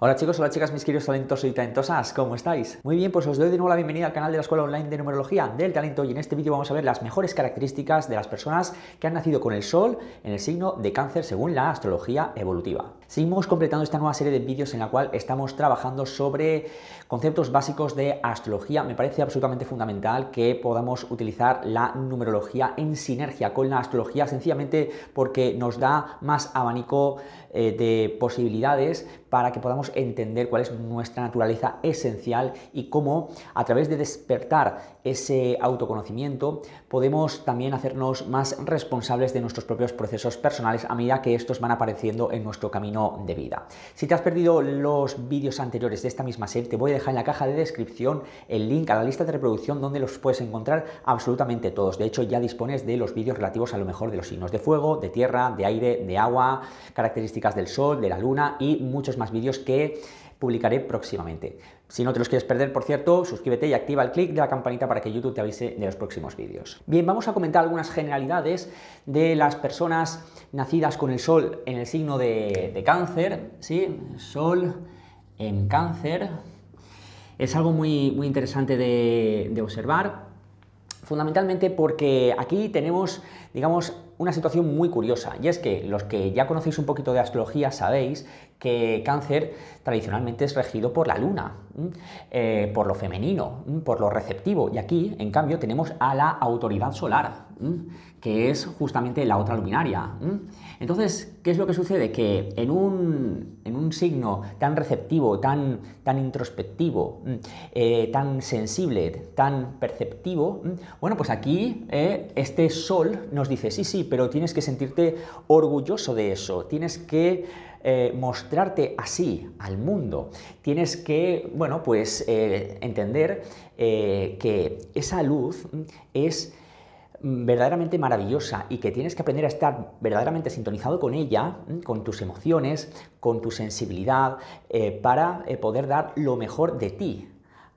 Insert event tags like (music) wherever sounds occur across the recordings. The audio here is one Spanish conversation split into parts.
Hola chicos, hola chicas, mis queridos talentosos y talentosas, ¿cómo estáis? Muy bien, pues os doy de nuevo la bienvenida al canal de la Escuela Online de Numerología del Talento y en este vídeo vamos a ver las mejores características de las personas que han nacido con el Sol en el signo de cáncer según la astrología evolutiva. Seguimos completando esta nueva serie de vídeos en la cual estamos trabajando sobre conceptos básicos de astrología. Me parece absolutamente fundamental que podamos utilizar la numerología en sinergia con la astrología sencillamente porque nos da más abanico eh, de posibilidades para que podamos entender cuál es nuestra naturaleza esencial y cómo a través de despertar ese autoconocimiento podemos también hacernos más responsables de nuestros propios procesos personales a medida que estos van apareciendo en nuestro camino de vida. Si te has perdido los vídeos anteriores de esta misma serie, te voy a dejar en la caja de descripción el link a la lista de reproducción donde los puedes encontrar absolutamente todos. De hecho, ya dispones de los vídeos relativos a lo mejor de los signos de fuego, de tierra, de aire, de agua, características del sol, de la luna y muchos más vídeos que publicaré próximamente. Si no te los quieres perder, por cierto, suscríbete y activa el clic de la campanita para que YouTube te avise de los próximos vídeos. Bien, vamos a comentar algunas generalidades de las personas nacidas con el Sol en el signo de, cáncer. ¿sí? Sol en cáncer. Es algo muy, muy interesante de observar Fundamentalmente porque aquí tenemos, digamos, una situación muy curiosa, y es que los que ya conocéis un poquito de astrología sabéis que cáncer tradicionalmente es regido por la luna, eh, por lo femenino, por lo receptivo, y aquí, en cambio, tenemos a la autoridad solar que es justamente la otra luminaria. Entonces, ¿qué es lo que sucede? Que en un, signo tan receptivo, tan, tan introspectivo, eh, tan sensible, tan perceptivo, bueno, pues aquí eh, este sol nos dice, sí, sí, pero tienes que sentirte orgulloso de eso, tienes que... Eh, mostrarte así al mundo. Tienes que, bueno, pues entender que esa luz es verdaderamente maravillosa y que tienes que aprender a estar verdaderamente sintonizado con ella, mm, con tus emociones, con tu sensibilidad, eh, para eh, poder dar lo mejor de ti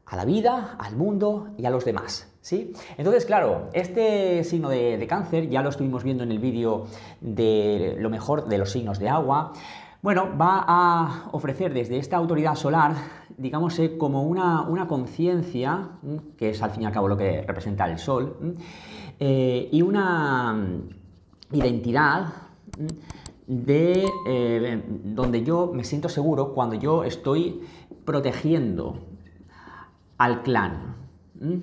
a la vida, al mundo y a los demás. ¿Sí? Entonces, claro, este signo de, cáncer ya lo estuvimos viendo en el vídeo de lo mejor de los signos de agua. Bueno, va a ofrecer desde esta autoridad solar, digamos, eh, como una, una conciencia, mm, que es al fin y al cabo lo que representa el Sol, mm, eh, y una mm, identidad mm, de eh, donde yo me siento seguro cuando yo estoy protegiendo al clan. Mm.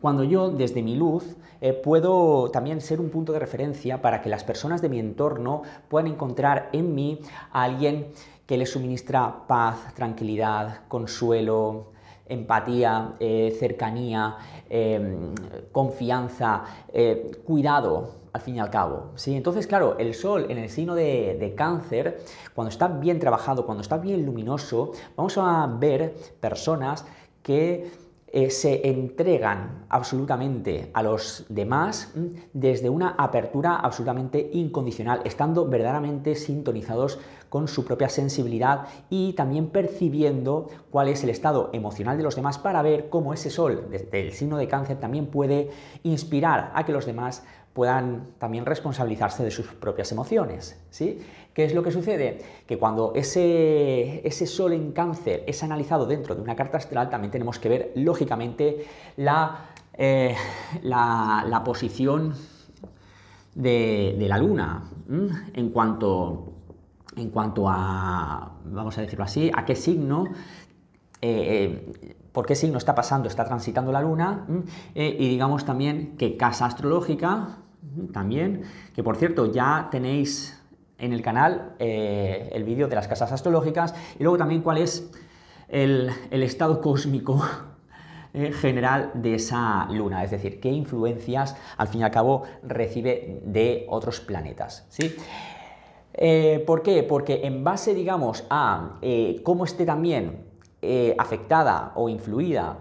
Cuando yo desde mi luz eh, puedo también ser un punto de referencia para que las personas de mi entorno puedan encontrar en mí a alguien que les suministra paz, tranquilidad, consuelo, empatía, eh, cercanía, eh, confianza, eh, cuidado, al fin y al cabo. ¿sí? Entonces, claro, el sol en el signo de, de, cáncer, cuando está bien trabajado, cuando está bien luminoso, vamos a ver personas que eh, se entregan absolutamente a los demás mm, desde una apertura absolutamente incondicional, estando verdaderamente sintonizados con su propia sensibilidad y también percibiendo cuál es el estado emocional de los demás para ver cómo ese sol desde el signo de cáncer también puede inspirar a que los demás puedan también responsabilizarse de sus propias emociones. ¿sí? ¿Qué es lo que sucede? Que cuando ese, ese sol en cáncer es analizado dentro de una carta astral, también tenemos que ver, lógicamente, la, eh, la, posición de, la luna en cuanto, en cuanto a, vamos a decirlo así, a qué signo eh, eh, por qué signo está pasando, está transitando la luna, y digamos también qué casa astrológica también. Que por cierto, ya tenéis en el canal eh, el vídeo de las casas astrológicas y luego también cuál es el, estado cósmico (laughs) eh, general de esa luna, es decir, qué influencias al fin y al cabo recibe de otros planetas. ¿sí? Eh, ¿Por qué? Porque en base, digamos, a cómo esté también afectada o influida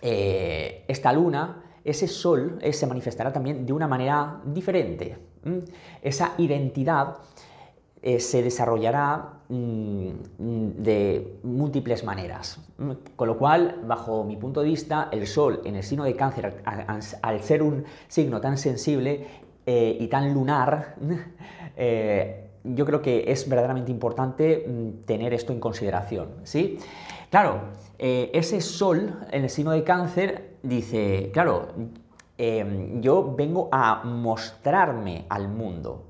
esta luna, ese sol eh, se manifestará también de una manera diferente. Esa identidad eh, se desarrollará mm, mm, de múltiples maneras. Con lo cual, bajo mi punto de vista, el sol en el signo de cáncer, al, ser un signo tan sensible eh, y tan lunar, (laughs) yo creo que es verdaderamente importante mm, tener esto en consideración. ¿sí? Claro, ese sol en el signo de cáncer dice, claro, em, yo vengo a mostrarme al mundo,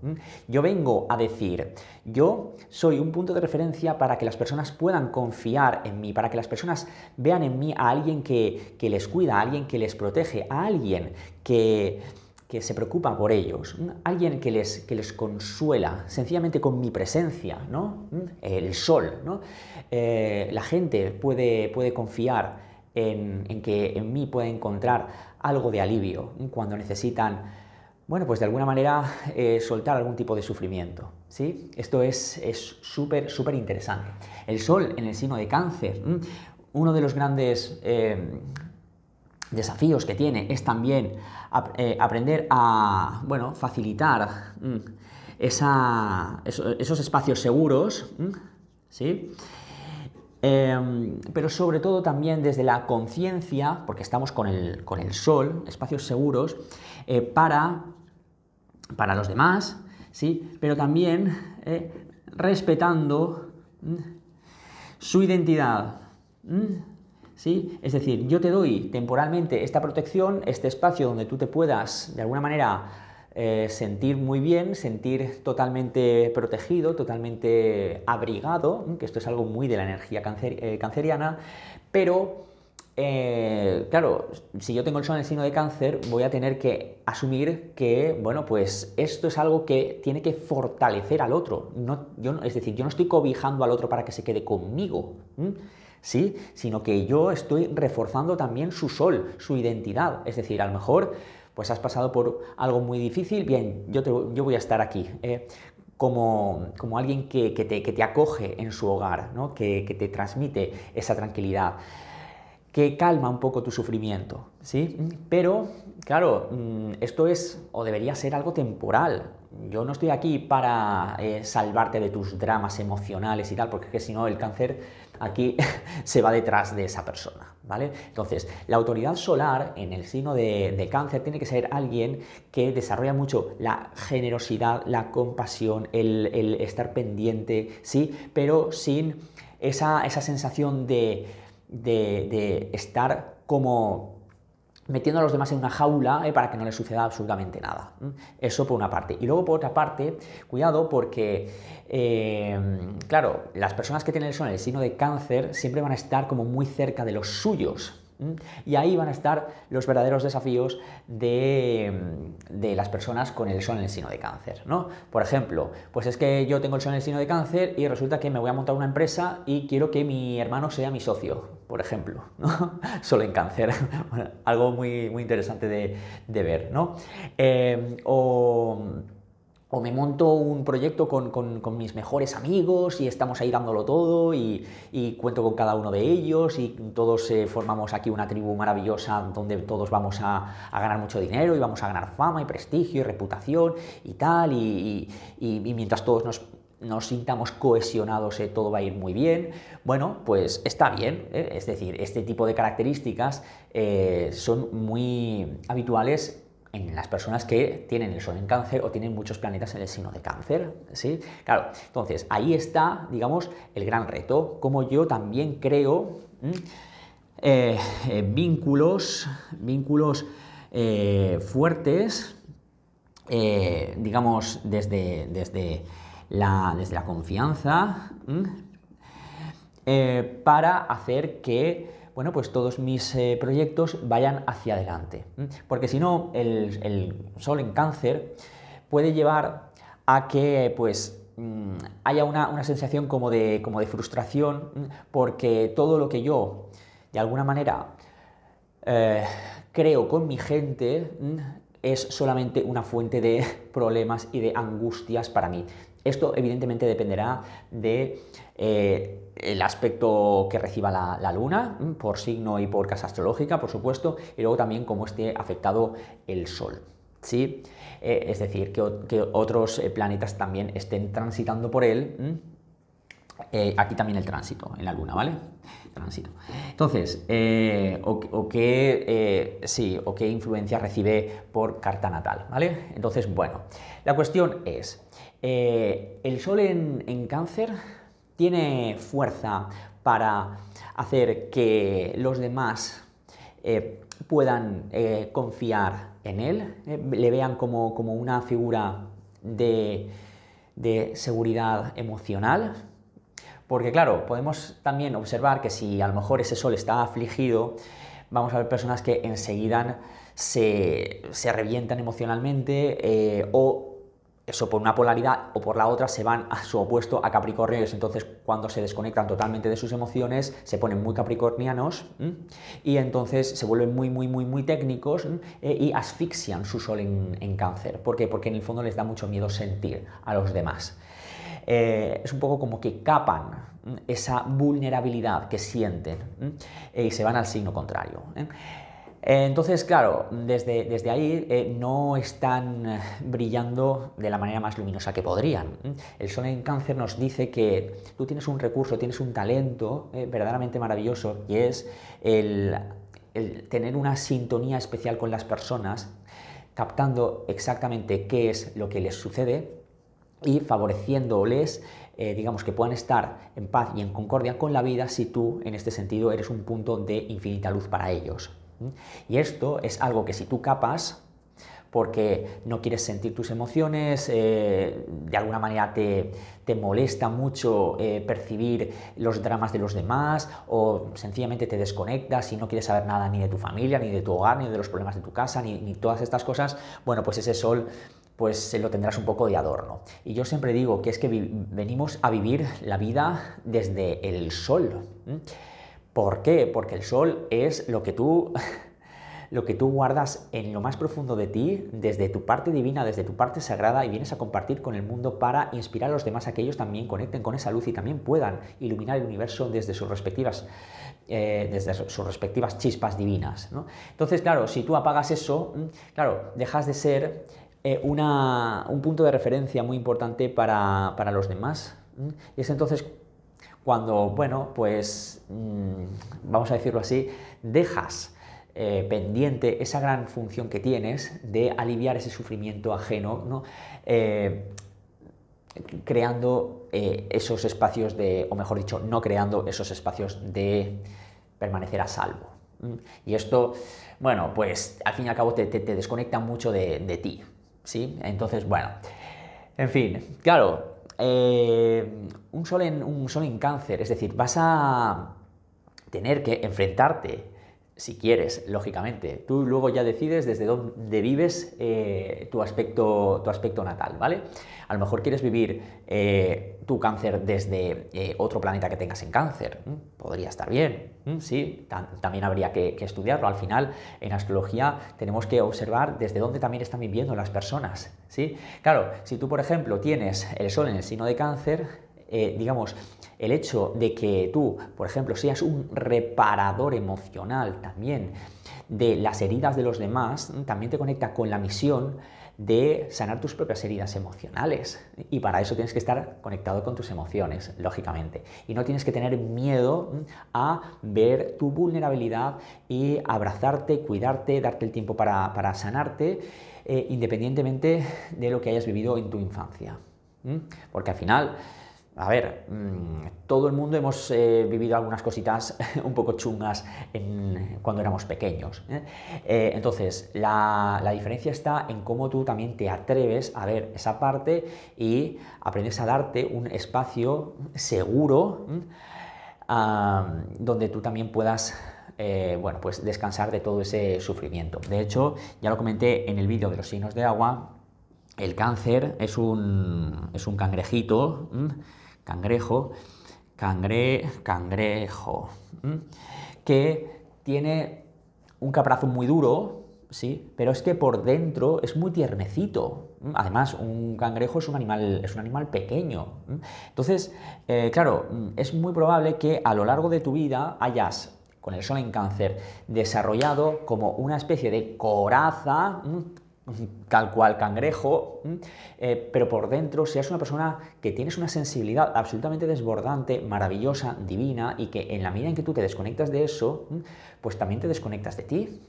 yo vengo a decir, yo soy un punto de referencia para que las personas puedan confiar en mí, para que las personas vean en mí a alguien que, les cuida, a alguien que les protege, a alguien que, se preocupa por ellos, alguien que les, consuela, sencillamente con mi presencia, ¿no? El sol, ¿no? Eh, la gente puede, puede confiar en, que en mí pueda encontrar algo de alivio cuando necesitan, bueno, pues de alguna manera eh, soltar algún tipo de sufrimiento. ¿sí? Esto es súper, súper interesante. El sol en el signo de cáncer, uno de los grandes... Eh, desafíos que tiene es también eh, aprender a bueno, facilitar esa, esos espacios seguros, ¿sí? Em, pero sobre todo también desde la conciencia, porque estamos con el, con el, sol, espacios seguros, eh, para, para los demás, ¿sí? pero también eh, respetando su identidad. ¿sí? Es decir, yo te doy temporalmente esta protección, este espacio donde tú te puedas de alguna manera eh, sentir muy bien, sentir totalmente protegido, totalmente abrigado, que esto es algo muy de la energía eh, canceriana, pero eh, claro, si yo tengo el sol en el signo de cáncer, voy a tener que asumir que, bueno, pues esto es algo que tiene que fortalecer al otro. No, yo, es decir, yo no estoy cobijando al otro para que se quede conmigo, ¿sí? Sino que yo estoy reforzando también su sol, su identidad. Es decir, a lo mejor pues has pasado por algo muy difícil, bien, yo, yo voy a estar aquí. Eh, como, alguien que, te, acoge en su hogar, ¿no? que, te transmite esa tranquilidad que calma un poco tu sufrimiento, ¿sí? Pero, claro, mm, esto es o debería ser algo temporal. Yo no estoy aquí para eh, salvarte de tus dramas emocionales y tal, porque es que si no el cáncer aquí (laughs) se va detrás de esa persona, ¿vale? Entonces, la autoridad solar en el signo de, cáncer tiene que ser alguien que desarrolla mucho la generosidad, la compasión, el, estar pendiente, ¿sí? Pero sin esa, esa sensación de, de, de estar como metiendo a los demás en una jaula eh, para que no les suceda absolutamente nada. Eso por una parte. Y luego por otra parte, cuidado porque, em, claro, las personas que tienen el el signo de cáncer siempre van a estar como muy cerca de los suyos. Y ahí van a estar los verdaderos desafíos de, las personas con el sol en el signo de cáncer. ¿no? Por ejemplo, pues es que yo tengo el sol en el signo de cáncer y resulta que me voy a montar una empresa y quiero que mi hermano sea mi socio, por ejemplo. (laughs) Solo en cáncer. (laughs) algo muy, muy interesante de, ver. ¿no? Eh, o me monto un proyecto con, mis mejores amigos y estamos ahí dándolo todo y, cuento con cada uno de ellos y todos eh, formamos aquí una tribu maravillosa donde todos vamos a, ganar mucho dinero y vamos a ganar fama y prestigio y reputación y tal y, mientras todos nos, sintamos cohesionados, eh, todo va a ir muy bien. Bueno, pues está bien, eh, es decir, este tipo de características son muy habituales en las personas que tienen el sol en cáncer o tienen muchos planetas en el signo de cáncer, ¿sí? Claro, entonces ahí está, digamos, el gran reto, como yo también creo eh, eh, vínculos, vínculos eh, fuertes, digamos, desde, desde, la, desde la confianza, para hacer que bueno, pues todos mis eh, proyectos vayan hacia adelante. Porque si no, el, sol en cáncer puede llevar a que pues mm, haya una, sensación como de, como de frustración, porque todo lo que yo, de alguna manera, eh, creo con mi gente, es solamente una fuente de (laughs) problemas y de angustias para mí. Esto evidentemente dependerá de... Eh, el aspecto que reciba la, luna, mm, por signo y por casa astrológica, por supuesto, y luego también cómo esté afectado el sol. ¿sí? Eh, es decir, que, otros eh, planetas también estén transitando por él. Mm, aquí también el tránsito en la luna, ¿vale? Tránsito. Entonces, o, qué, sí, o qué influencia recibe por carta natal, ¿vale? Entonces, bueno, la cuestión es, eh, el Sol en, cáncer tiene fuerza para hacer que los demás eh, puedan eh, confiar en él, le vean como, una figura de, seguridad emocional. Porque claro, podemos también observar que si a lo mejor ese sol está afligido, vamos a ver personas que enseguida se, se revientan emocionalmente o eso por una polaridad o por la otra se van a su opuesto a Capricornios. Entonces, cuando se desconectan totalmente de sus emociones, se ponen muy capricornianos y entonces se vuelven muy, muy, muy, muy técnicos eh, y asfixian su sol en, cáncer. ¿Por Porque en el fondo les da mucho miedo sentir a los demás. Eh, es un poco como que capan esa vulnerabilidad que sienten eh, y se van al signo contrario. Entonces, claro, desde, ahí eh, no están eh, brillando de la manera más luminosa que podrían. El Sol en cáncer nos dice que tú tienes un recurso, tienes un talento eh, verdaderamente maravilloso y es el, tener una sintonía especial con las personas, captando exactamente qué es lo que les sucede y favoreciéndoles, digamos, que puedan estar en paz y en concordia con la vida si tú, en este sentido, eres un punto de infinita luz para ellos. Y esto es algo que si tú capas, porque no quieres sentir tus emociones, eh, de alguna manera te, molesta mucho eh, percibir los dramas de los demás o sencillamente te desconectas y no quieres saber nada ni de tu familia, ni de tu hogar, ni de los problemas de tu casa, ni, todas estas cosas, bueno, pues ese sol pues lo tendrás un poco de adorno. Y yo siempre digo que es que venimos a vivir la vida desde el sol. ¿Por qué? Porque el sol es lo que tú (laughs) lo que tú guardas en lo más profundo de ti, desde tu parte divina, desde tu parte sagrada, y vienes a compartir con el mundo para inspirar a los demás a que ellos también conecten con esa luz y también puedan iluminar el universo desde sus respectivas, eh, desde sus respectivas chispas divinas. Entonces, claro, si tú apagas eso, mm, claro, dejas de ser eh, un punto de referencia muy importante para, para los demás. Y es entonces cuando, bueno, pues mm, vamos a decirlo así, dejas eh, pendiente esa gran función que tienes de aliviar ese sufrimiento ajeno, ¿no? Eh, creando eh, esos espacios de, o mejor dicho, no creando esos espacios de permanecer a salvo. Y esto, bueno, pues al fin y al cabo te, desconecta mucho de, de ti, ¿sí? Entonces, bueno, en fin, claro, eh, un, sol en, un sol en cáncer, es decir, vas a tener que enfrentarte si quieres, lógicamente. Tú luego ya decides desde dónde vives eh, tu, aspecto, tu aspecto natal, ¿vale? A lo mejor quieres vivir eh, tu cáncer desde eh, otro planeta que tengas en cáncer. Podría estar bien, sí. también habría que, que, estudiarlo. Al final, en astrología tenemos que observar desde dónde también están viviendo las personas, ¿sí? Claro, si tú, por ejemplo, tienes el Sol en el signo de cáncer, eh, digamos, el hecho de que tú, por ejemplo, seas un reparador emocional también de las heridas de los demás, también te conecta con la misión de sanar tus propias heridas emocionales. Y para eso tienes que estar conectado con tus emociones, lógicamente. Y no tienes que tener miedo mm, a ver tu vulnerabilidad y abrazarte, cuidarte, darte el tiempo para, sanarte, eh, independientemente de lo que hayas vivido en tu infancia. Mm. Porque al final a ver, mm, todo el mundo hemos eh, vivido algunas cositas (laughs) un poco chungas cuando éramos pequeños. ¿eh? Eh, entonces, la, diferencia está en cómo tú también te atreves a ver esa parte y aprendes a darte un espacio seguro donde tú también puedas bueno, pues descansar de todo ese sufrimiento. De hecho, ya lo comenté en el vídeo de los signos de agua, el cáncer es un, es un cangrejito cangrejo, cangre, cangrejo, que tiene un caprazo muy duro, ¿sí? pero es que por dentro es muy tiernecito. Además, un cangrejo es un animal, es un animal pequeño. Entonces, eh, claro, mm, es muy probable que a lo largo de tu vida hayas con el sol en cáncer, desarrollado como una especie de coraza tal cual cangrejo, eh, pero por dentro seas una persona que tienes una sensibilidad absolutamente desbordante, maravillosa, divina, y que en la medida en que tú te desconectas de eso, pues también te desconectas de ti.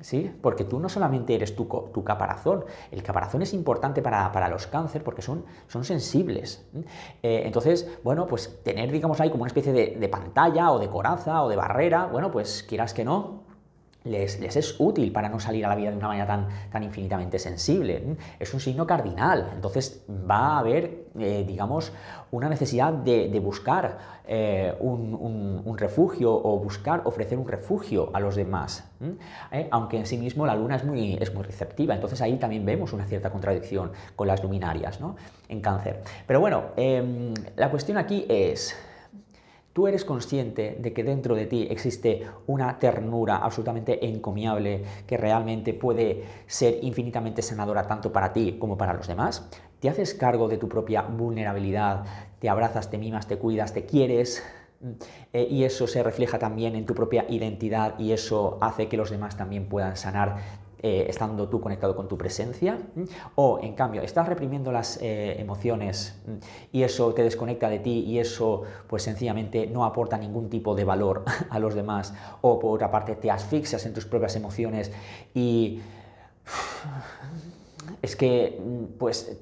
¿Sí? Porque tú no solamente eres tu, caparazón, el caparazón es importante para, los cáncer porque son, sensibles. Eh, entonces, bueno, pues tener, digamos, ahí como una especie de pantalla o de coraza o de barrera, bueno, pues quieras que no, les, es útil para no salir a la vida de una manera tan, infinitamente sensible. Es un signo cardinal, entonces va a haber, eh, digamos, una necesidad de, buscar eh, un, refugio o buscar ofrecer un refugio a los demás, eh, aunque en sí mismo la luna es muy, es muy receptiva, entonces ahí también vemos una cierta contradicción con las luminarias ¿no? en cáncer. Pero bueno, em, la cuestión aquí es... Tú eres consciente de que dentro de ti existe una ternura absolutamente encomiable que realmente puede ser infinitamente sanadora tanto para ti como para los demás. Te haces cargo de tu propia vulnerabilidad, te abrazas, te mimas, te cuidas, te quieres, mm, eh, y eso se refleja también en tu propia identidad y eso hace que los demás también puedan sanar eh, estando tú conectado con tu presencia, o en cambio estás reprimiendo las eh, emociones y eso te desconecta de ti y eso pues sencillamente no aporta ningún tipo de valor (laughs) a los demás, o por otra parte te asfixias en tus propias emociones y (sighs) es que mm, pues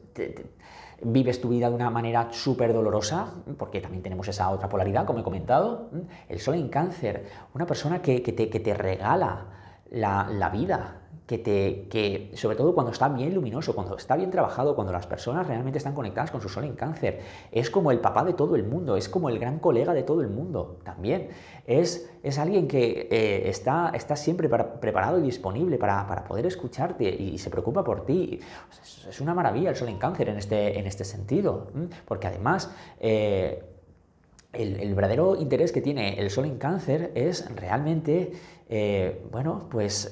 vives tu vida de una manera súper dolorosa, porque también tenemos esa otra polaridad, como he comentado, el sol en cáncer, una persona que, te, regala la, la vida, que, te, que sobre todo cuando está bien luminoso, cuando está bien trabajado, cuando las personas realmente están conectadas con su sol en cáncer, es como el papá de todo el mundo, es como el gran colega de todo el mundo también. Es, es alguien que eh, está, está siempre preparado y disponible para, poder escucharte y, se preocupa por ti. Es, una maravilla el sol en cáncer en este, en este sentido, porque además... Eh, el, verdadero interés que tiene el sol en cáncer es realmente, eh, bueno, pues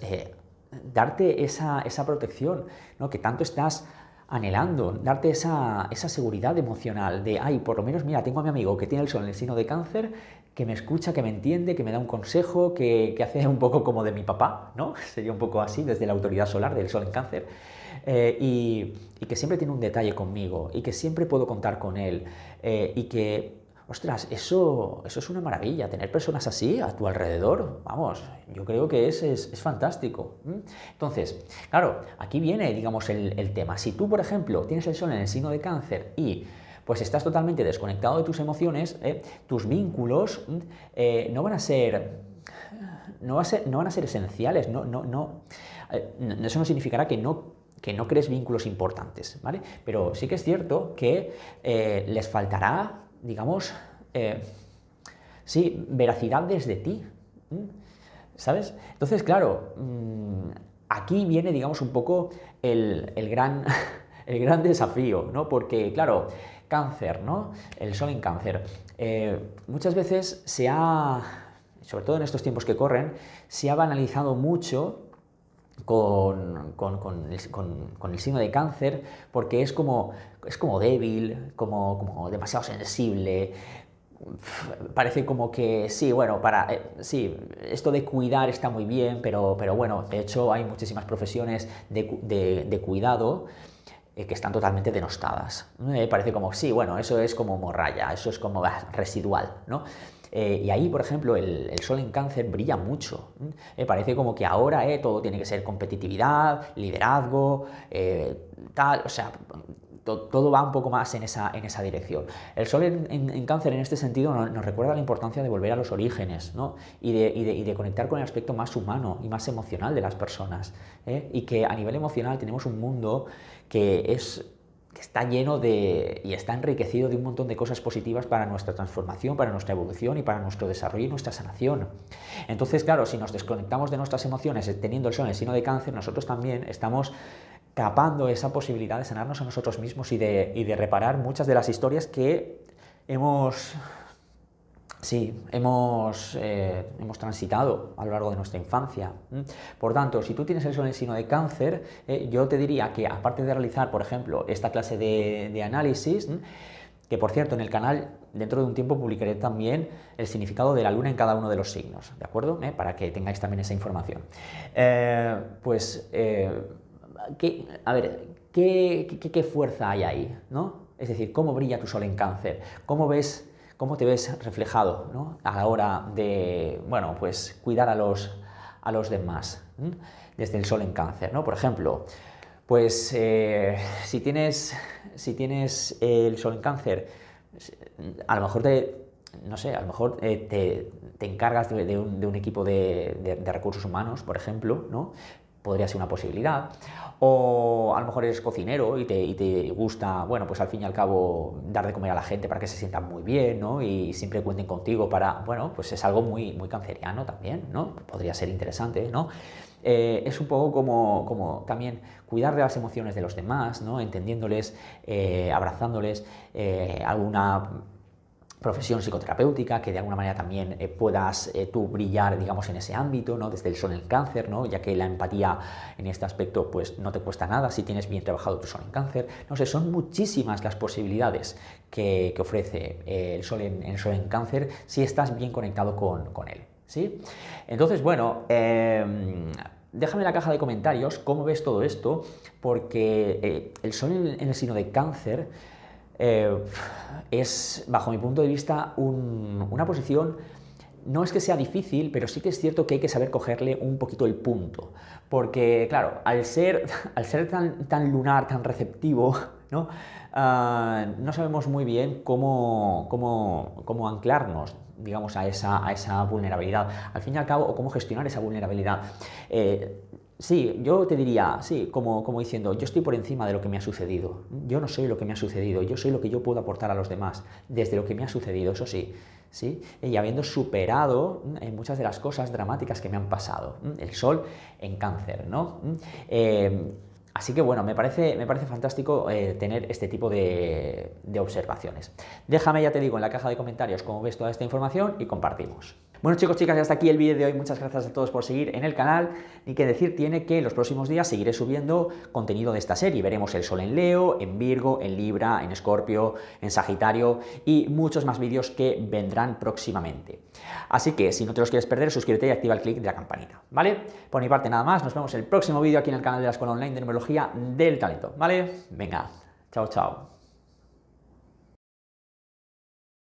darte esa, protección, ¿no? que tanto estás anhelando, darte esa, seguridad emocional de, ay, por lo menos, mira, tengo a mi amigo que tiene el sol en el signo de cáncer, que me escucha, que me entiende, que me da un consejo, que, hace un poco como de mi papá, ¿no? (laughs) Sería un poco así desde la autoridad solar del sol en cáncer. Eh, y, que siempre tiene un detalle conmigo y que siempre puedo contar con él eh, y que Ostras, eso, es una maravilla, tener personas así a tu alrededor, vamos, yo creo que es, fantástico. Entonces, claro, aquí viene, digamos, el, tema. Si tú, por ejemplo, tienes el sol en el signo de cáncer y pues estás totalmente desconectado de tus emociones, ¿eh? tus vínculos eh, no van a ser... No, van a ser esenciales, no, no, no, eh, eso no significará que no, que no crees vínculos importantes, ¿vale? Pero sí que es cierto que les faltará digamos, eh, sí, veracidad desde ti. ¿Sabes? Entonces, claro, mm, aquí viene, digamos, un poco (laughs) el, gran, desafío, ¿no? Porque, claro, cáncer, ¿no? El sol en cáncer. Eh, muchas veces se ha, sobre todo en estos tiempos que corren, se ha banalizado mucho con, el, signo de cáncer porque es como, es como débil, como, como demasiado sensible. Parece como que sí, bueno, para eh, sí, esto de cuidar está muy bien, pero, pero bueno, de hecho hay muchísimas profesiones de, cuidado eh, que están totalmente denostadas. Eh, parece como, sí, bueno, eso es como morralla, eso es como residual, ¿no? Eh, y ahí, por ejemplo, el, sol en cáncer brilla mucho. Eh, parece como que ahora eh, todo tiene que ser competitividad, liderazgo, tal, o sea, todo va un poco más en esa, en esa dirección. El sol en, cáncer, en este sentido, nos, recuerda la importancia de volver a los orígenes ¿no? y, de, y, de, conectar con el aspecto más humano y más emocional de las personas. Y que a nivel emocional tenemos un mundo que es está lleno de y está enriquecido de un montón de cosas positivas para nuestra transformación, para nuestra evolución y para nuestro desarrollo y nuestra sanación. Entonces, claro, si nos desconectamos de nuestras emociones eh, teniendo el sol en sino de cáncer, nosotros también estamos tapando esa posibilidad de sanarnos a nosotros mismos y de, y de reparar muchas de las historias que hemos Sí, eh, hemos, transitado a lo largo de nuestra infancia. ¿Mm? Por tanto, si tú tienes el sol en signo de cáncer, eh, yo te diría que aparte de realizar, por ejemplo, esta clase de, análisis, que por cierto en el canal dentro de un tiempo publicaré también el significado de la luna en cada uno de los signos, ¿de acuerdo? ¿Eh? Para que tengáis también esa información. pues, a ver, ¿qué, qué, qué fuerza hay ahí? ¿no? Es decir, ¿cómo brilla tu sol en cáncer? ¿Cómo ves cómo te ves reflejado a la hora de, bueno, pues cuidar a los, a los demás, desde el sol en cáncer, ¿no? Por ejemplo, pues eh, si tienes, si tienes el sol en cáncer, a lo mejor te, no sé, a lo mejor eh, te, encargas de, un, equipo de, de, recursos humanos, por ejemplo, ¿no? podría ser una posibilidad. O a lo mejor eres cocinero y te, gusta, bueno, pues al fin y al cabo dar de comer a la gente para que se sientan muy bien, ¿no? Y siempre cuenten contigo para, bueno, pues es algo muy, muy canceriano también, ¿no? Podría ser interesante, ¿no? Eh, es un poco como, como, también cuidar de las emociones de los demás, ¿no? Entendiéndoles, eh, abrazándoles, eh, alguna profesión psicoterapéutica, que de alguna manera también eh, puedas eh, tú brillar, digamos, en ese ámbito, ¿no? Desde el sol en cáncer, ¿no? Ya que la empatía en este aspecto, pues, no te cuesta nada si tienes bien trabajado tu sol en cáncer. No sé, son muchísimas las posibilidades que, ofrece eh, el, sol en, sol en cáncer si estás bien conectado con, él, ¿sí? Entonces, bueno... Em, déjame en la caja de comentarios cómo ves todo esto, porque el sol en el signo de cáncer eh, es, bajo mi punto de vista, una posición no es que sea difícil, pero sí que es cierto que hay que saber cogerle un poquito el punto. Porque, claro, al ser, (laughs) al ser tan, tan lunar, tan receptivo, (laughs) ¿no? Ah, no sabemos muy bien cómo, cómo, anclarnos digamos, a esa, esa vulnerabilidad. Al fin y al cabo, o cómo gestionar esa vulnerabilidad. Eh, Sí, yo te diría, sí, como, como diciendo, yo estoy por encima de lo que me ha sucedido. Yo no soy lo que me ha sucedido, yo soy lo que yo puedo aportar a los demás, desde lo que me ha sucedido, eso sí. ¿Sí? Y habiendo superado muchas de las cosas dramáticas que me han pasado. El sol en cáncer, ¿no? Eh, así que bueno, me parece, fantástico eh, tener este tipo de observaciones. Déjame, ya te digo, en la caja de comentarios cómo ves toda esta información y compartimos. Bueno chicos, chicas, ya está aquí el vídeo de hoy. Muchas gracias a todos por seguir en el canal. Ni que decir tiene que en los próximos días seguiré subiendo contenido de esta serie. Veremos el Sol en Leo, en Virgo, en Libra, en Escorpio, en Sagitario y muchos más vídeos que vendrán próximamente. Así que si no te los quieres perder, suscríbete y activa el clic de la campanita. ¿Vale? Por mi parte nada más. Nos vemos en el próximo vídeo aquí en el canal de la Escuela Online de Numerología del Talento. ¿Vale? Venga, chao, chao.